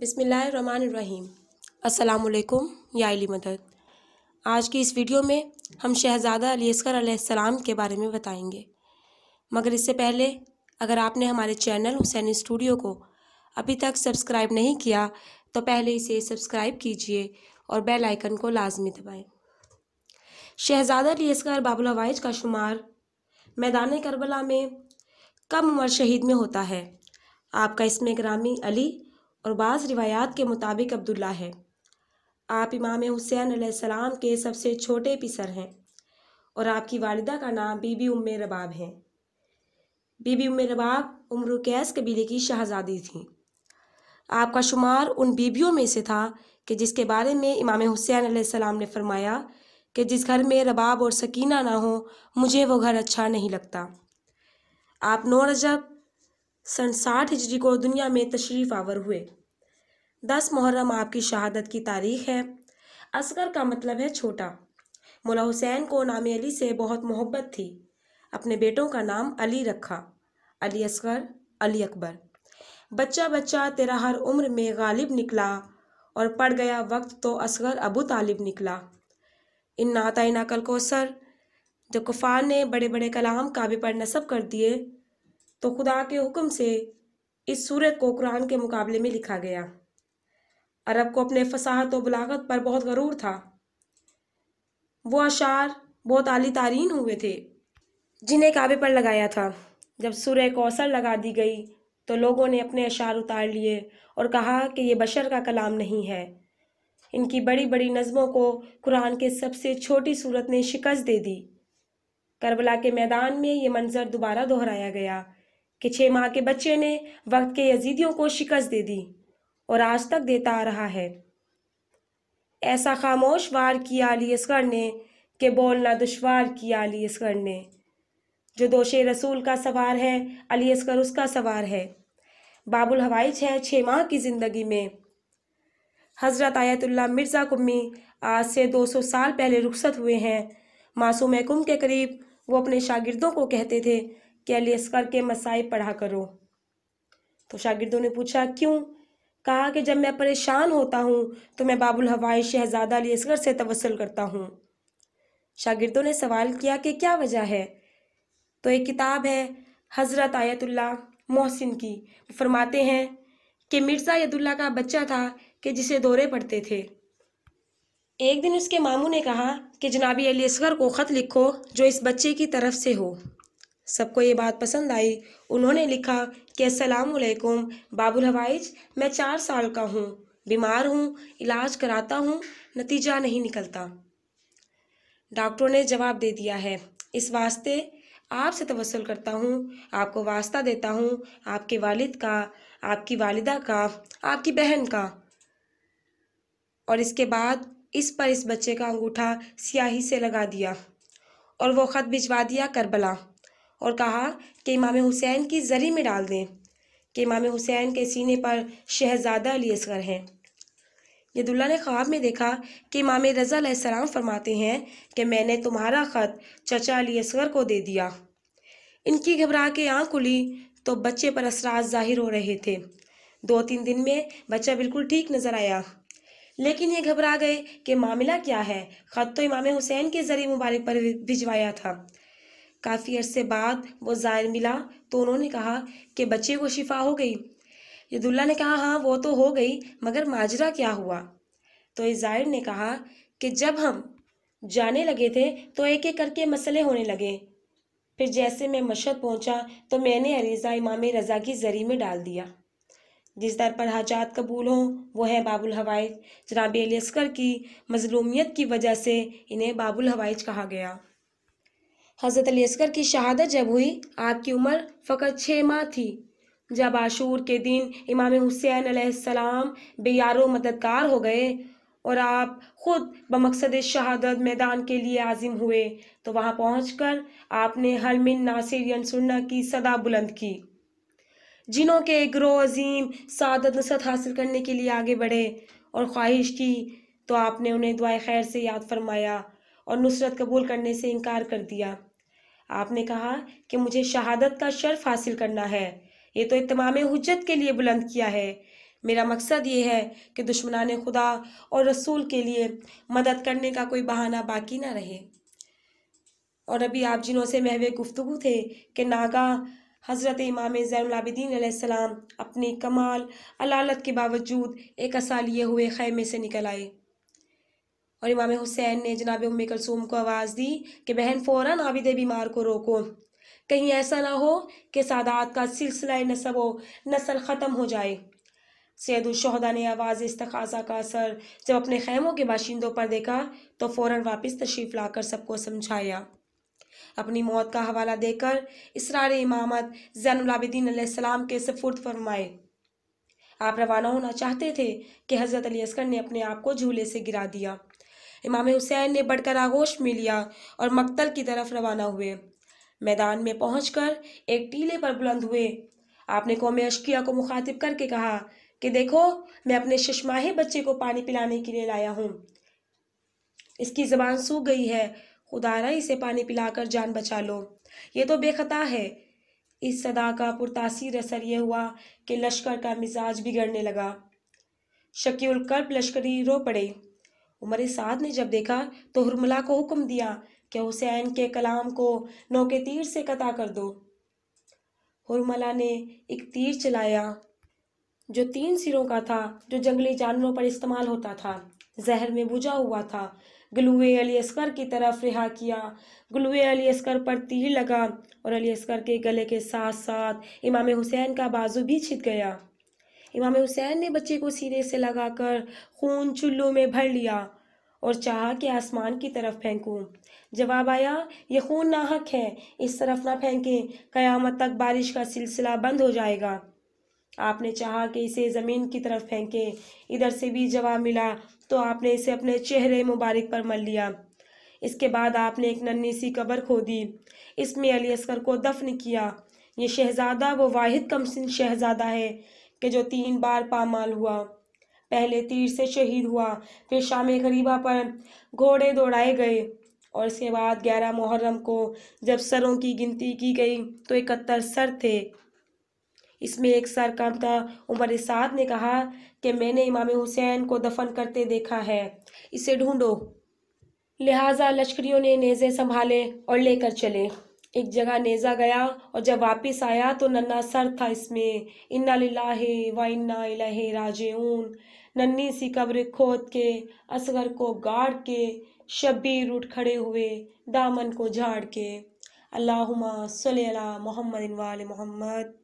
बिसमीम असलकुम या अली मदद आज की इस वीडियो में हम शहज़ादा अली असगर के बारे में बताएंगे मगर इससे पहले अगर आपने हमारे चैनल हुसैन स्टूडियो को अभी तक सब्सक्राइब नहीं किया तो पहले इसे सब्सक्राइब कीजिए और बेल आइकन को लाजमी दबाएं शहज़ादा अली असगर बाबुल हवाइज का शुमार मैदान करबला में कम उम्र शहीद में होता है आपका इसमें ग्रामी अली और बाज़ रिवायात के मुताबिक अब्दुल्ला है आप इमाम हुसैन सलाम के सबसे छोटे पिसर हैं और आपकी वालदा का नाम बीबी उम्म रबाब है बीबी उम रबाब उम्र कैस कबीले की शहजादी थी आपका शुमार उन बीबियों में से था कि जिसके बारे में इमाम हुसैन सलाम ने फरमाया कि जिस घर में रबाब और सकीना ना हो मुझे वो घर अच्छा नहीं लगता आप नौ रजब सन साठ हिजरी को दुनिया में तशरीफ आवर हुए दस मुहर्रम आपकी शहादत की तारीख है असगर का मतलब है छोटा मौला हुसैन को नाम अली से बहुत मोहब्बत थी अपने बेटों का नाम अली रखा अली असगर अली अकबर बच्चा बच्चा तेरा हर उम्र में गालिब निकला और पड़ गया वक्त तो असगर अबू तालिब निकला इन नाता कल को सर जब कुफ़ार ने बड़े बड़े कलाम काबे पर नसब कर दिए तो खुदा के हुक्म से इस सूरत को कुरान के मुकाबले में लिखा गया अरब को अपने फसाहत और बलागत पर बहुत गरूर था वो अशार बहुत आली तारीन हुए थे जिन्हें काबे पर लगाया था जब सूर्य को असर लगा दी गई तो लोगों ने अपने अशार उतार लिए और कहा कि ये बशर का कलाम नहीं है इनकी बड़ी बड़ी नज़मों को कुरान के सबसे छोटी सूरत ने शिकस्त दे दी करबला के मैदान में ये मंज़र दोबारा दोहराया गया कि छः माह के बच्चे ने वक्त के यजीदियों को शिकस्त दे दी और आज तक देता आ रहा है ऐसा खामोश वार किया अली असगर ने कि बोलना दुशवार किया अली असगर ने जो दोषे रसूल का सवार है अली असगर उसका सवार है बाबुल हवाइज है छः माह की ज़िंदगी में हज़रत आयतुल्ला मिर्ज़ा कुम्मी आज से दो सौ साल पहले रुखसत हुए हैं मासूम कुम के करीब वो अपने शागिर्दों को कहते थे असगर के मसाए पढ़ा करो तो शागिर्दों ने पूछा क्यों कहा कि जब मैं परेशान होता हूँ तो मैं बाबुल हवाई शहजादा अली असगर से तवसल करता हूँ शागिर्दों ने सवाल किया कि क्या वजह है तो एक किताब है हज़रत आयतुल्ला मोहसिन की फरमाते हैं कि मिर्ज़ा यदुल्ला का बच्चा था कि जिसे दौरे पड़ते थे एक दिन उसके मामू ने कहा कि जनाबी अली असगर को ख़त लिखो जो इस बच्चे की तरफ से हो सबको ये बात पसंद आई उन्होंने लिखा कि असलकुम बाबुल हवाइज मैं चार साल का हूँ बीमार हूँ इलाज कराता हूँ नतीजा नहीं निकलता डॉक्टरों ने जवाब दे दिया है इस वास्ते आपसे तवसल करता हूँ आपको वास्ता देता हूँ आपके वालिद का आपकी वालिदा का आपकी बहन का और इसके बाद इस पर इस बच्चे का अंगूठा स्याही से लगा दिया और वो ख़त भिजवा दिया करबला और कहा कि इमाम हुसैन की जरी में डाल दें कि इमाम हुसैन के सीने पर शहजादा अली असगर हैं यदुल्ला ने ख्वाब में देखा कि इमाम रज़ा सलाम फरमाते हैं कि मैंने तुम्हारा ख़त चचा अली असगर को दे दिया इनकी घबरा के आँख खुली तो बच्चे पर असरा ज़ाहिर हो रहे थे दो तीन दिन में बच्चा बिल्कुल ठीक नज़र आया लेकिन ये घबरा गए कि मामला क्या है ख़त तो इमाम हुसैन के ज़रिए मुबारक पर भिजवाया था काफ़ी अरसे बाद वो ज़ायर मिला तो उन्होंने कहा कि बच्चे को शिफा हो गई यदुल्ला ने कहा हाँ वो तो हो गई मगर माजरा क्या हुआ तो इज़ायर ने कहा कि जब हम जाने लगे थे तो एक एक करके मसले होने लगे फिर जैसे मैं मशद पहुंचा तो मैंने अरीज़ा इमाम रज़ा की जरी में डाल दिया जिस दर पर हाजात कबूल हों वो है बाबुल हवाइज जनाब असकर की मजलूमियत की वजह से इन्हें बाबुल हवाइज कहा गया हज़रत असगर की शहादत जब हुई आपकी उम्र फ़कत छः माह थी जब आशूर के दिन इमाम हुसैन आसमाम बेयारो मददगार हो गए और आप ख़ुद बमकसद शहादत मैदान के लिए आज़िम हुए तो वहाँ पहुँच कर आपने हलमिन नासिर यनसुन्ना की सदा बुलंद की जिन्हों के एक अजीम सदत नसत हासिल करने के लिए आगे बढ़े और ख्वाहिश की तो आपने उन्हें दुआ खैर से याद फरमाया और नुसरत कबूल करने से इनकार कर दिया आपने कहा कि मुझे शहादत का शर्फ हासिल करना है ये तो इतमाम हजत के लिए बुलंद किया है मेरा मकसद ये है कि दुश्मनान खुदा और रसूल के लिए मदद करने का कोई बहाना बाकी ना रहे और अभी आप जिनों से महवे गुफ्तु थे कि नागा हज़रत इमाम ज़ैनलाबिदीन अपनी कमाल अलालत के बावजूद एक असा लिए हुए खैमे से निकल आए और इमाम हुसैन ने जनाब उम्मी कलसूम को आवाज़ दी कि बहन फ़ौर आबिद बीमार को रोको कहीं ऐसा ना हो कि सादात का सिलसिला नसब व नसल ख़त्म हो जाए सैदुलशहदा ने आवाज़ इस तकाजा का असर जब अपने खैमों के बाशिंदों पर देखा तो फ़ौर वापस तशरीफ़ लाकर सबको समझाया अपनी मौत का हवाला देकर इसरार इमामत सलाम के सफुर्द फरमाए आप रवाना होना चाहते थे कि हज़रत अली असकर ने अपने आप को झूले से गिरा दिया इमाम हुसैन ने बढ़कर आगोश में लिया और मक्तल की तरफ रवाना हुए मैदान में पहुँच एक टीले पर बुलंद हुए आपने कौम अशकिया को मुखातिब करके कहा कि देखो मैं अपने शशमाहे बच्चे को पानी पिलाने के लिए लाया हूँ इसकी ज़बान सूख गई है खुदारा इसे पानी पिलाकर जान बचा लो ये तो बेखता है इस सदा का पुरतासर असर यह हुआ कि लश्कर का मिजाज बिगड़ने लगा शकील कल्प लश्करी रो पड़े उमर साद ने जब देखा तो हुरमला को हुक्म दिया कि हुसैन के कलाम को नौ के तीर से कता कर दो हुरमला ने एक तीर चलाया जो तीन सिरों का था जो जंगली जानवरों पर इस्तेमाल होता था जहर में बुझा हुआ था गलुए अली असकर की तरफ रिहा किया गलुए अली असकर पर तीर लगा और अली असकर के गले के साथ साथ इमाम हुसैन का बाजू भी छिद गया इमाम हुसैन ने बच्चे को सीने से लगाकर खून चुल्लू में भर लिया और चाहा कि आसमान की तरफ फेंकूं जवाब आया ये खून नाहक है इस तरफ ना फेंकें क़यामत तक बारिश का सिलसिला बंद हो जाएगा आपने चाहा कि इसे ज़मीन की तरफ फेंकें इधर से भी जवाब मिला तो आपने इसे अपने चेहरे मुबारक पर मल लिया इसके बाद आपने एक नन्ही सी खो खोदी इसमें अली असगर को दफन किया ये शहज़ादा वो वाहिद कमसिन शहज़ादा है कि जो तीन बार पामाल हुआ पहले तीर से शहीद हुआ फिर शाम गरीबा पर घोड़े दौड़ाए गए और इसके बाद ग्यारह मुहर्रम को जब सरों की गिनती की गई तो इकहत्तर सर थे इसमें एक सर कम था उमर साद ने कहा कि मैंने इमाम हुसैन को दफन करते देखा है इसे ढूंढो लिहाजा लश्करियों ने नेज़े संभाले और लेकर चले एक जगह नेजा गया और जब वापस आया तो नन्ना सर था इसमें इन्ना लाहे व इन्ना इलाहे ऊन नन्नी सी कब्र खोद के असगर को गाड़ के शब्बीर उठ खड़े हुए दामन को झाड़ के अल्लाहुमा सल मोहम्मद वाल मोहम्मद